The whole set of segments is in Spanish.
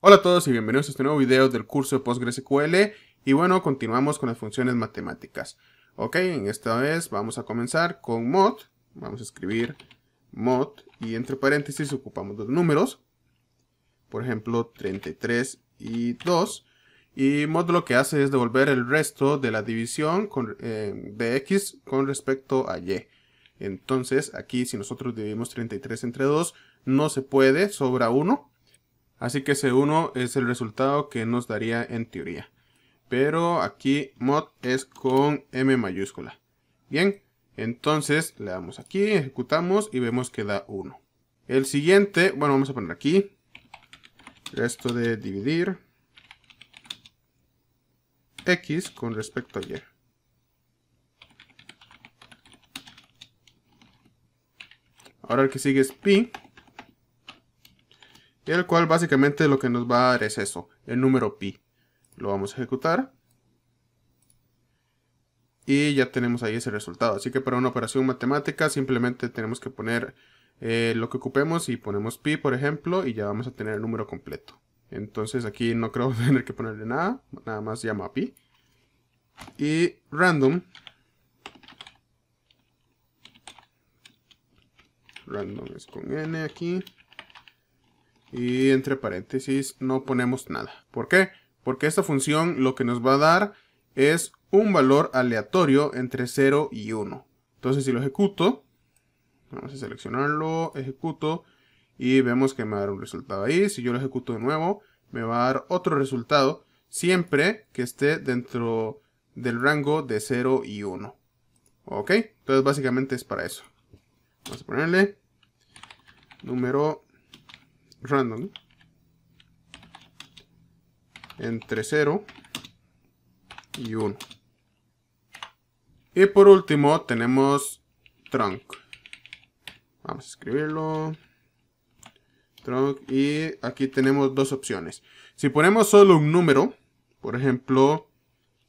Hola a todos y bienvenidos a este nuevo video del curso de PostgreSQL y bueno, continuamos con las funciones matemáticas. Ok, en esta vez vamos a comenzar con mod, vamos a escribir mod y entre paréntesis ocupamos dos números, por ejemplo 33 y 2 y mod lo que hace es devolver el resto de la división eh, de x con respecto a y. Entonces aquí si nosotros dividimos 33 entre 2 no se puede, sobra 1 Así que ese 1 es el resultado que nos daría en teoría. Pero aquí mod es con M mayúscula. Bien, entonces le damos aquí, ejecutamos y vemos que da 1. El siguiente, bueno, vamos a poner aquí. Resto de dividir. X con respecto a Y. Ahora el que sigue es pi el cual básicamente lo que nos va a dar es eso, el número pi. Lo vamos a ejecutar. Y ya tenemos ahí ese resultado. Así que para una operación matemática simplemente tenemos que poner eh, lo que ocupemos y ponemos pi, por ejemplo, y ya vamos a tener el número completo. Entonces aquí no creo tener que ponerle nada, nada más llama pi. Y random. Random es con n aquí y entre paréntesis no ponemos nada. ¿Por qué? Porque esta función lo que nos va a dar es un valor aleatorio entre 0 y 1. Entonces si lo ejecuto, vamos a seleccionarlo, ejecuto y vemos que me va a dar un resultado ahí. Si yo lo ejecuto de nuevo, me va a dar otro resultado siempre que esté dentro del rango de 0 y 1. ¿Ok? Entonces básicamente es para eso. Vamos a ponerle número random entre 0 y 1. Y por último tenemos trunk. Vamos a escribirlo. Trunk. Y aquí tenemos dos opciones. Si ponemos solo un número, por ejemplo,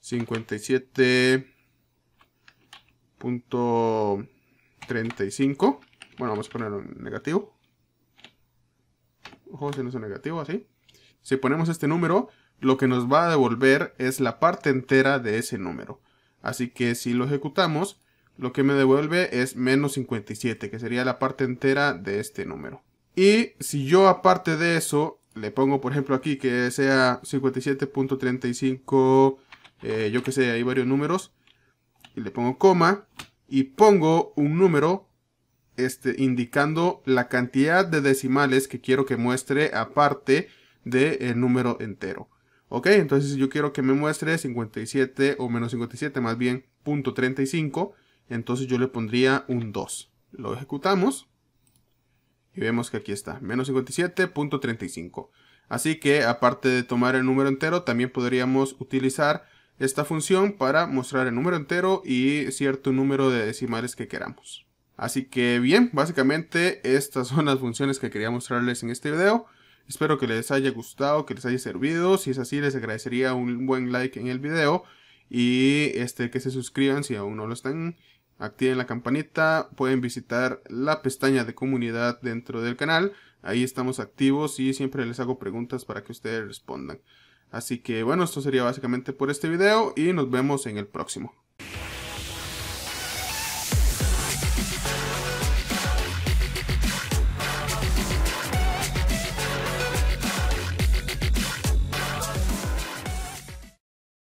57.35. Bueno, vamos a ponerlo un negativo ojo, si no negativo, así. Si ponemos este número, lo que nos va a devolver es la parte entera de ese número. Así que si lo ejecutamos, lo que me devuelve es menos 57, que sería la parte entera de este número. Y si yo aparte de eso, le pongo por ejemplo aquí que sea 57.35, eh, yo que sé, hay varios números, y le pongo coma, y pongo un número este, indicando la cantidad de decimales que quiero que muestre aparte del el número entero. Ok, entonces yo quiero que me muestre 57 o menos 57, más bien punto .35, entonces yo le pondría un 2. Lo ejecutamos y vemos que aquí está, menos 57.35. Así que aparte de tomar el número entero, también podríamos utilizar esta función para mostrar el número entero y cierto número de decimales que queramos. Así que bien, básicamente estas son las funciones que quería mostrarles en este video. Espero que les haya gustado, que les haya servido. Si es así, les agradecería un buen like en el video. Y este que se suscriban si aún no lo están. Activen la campanita. Pueden visitar la pestaña de comunidad dentro del canal. Ahí estamos activos y siempre les hago preguntas para que ustedes respondan. Así que bueno, esto sería básicamente por este video y nos vemos en el próximo.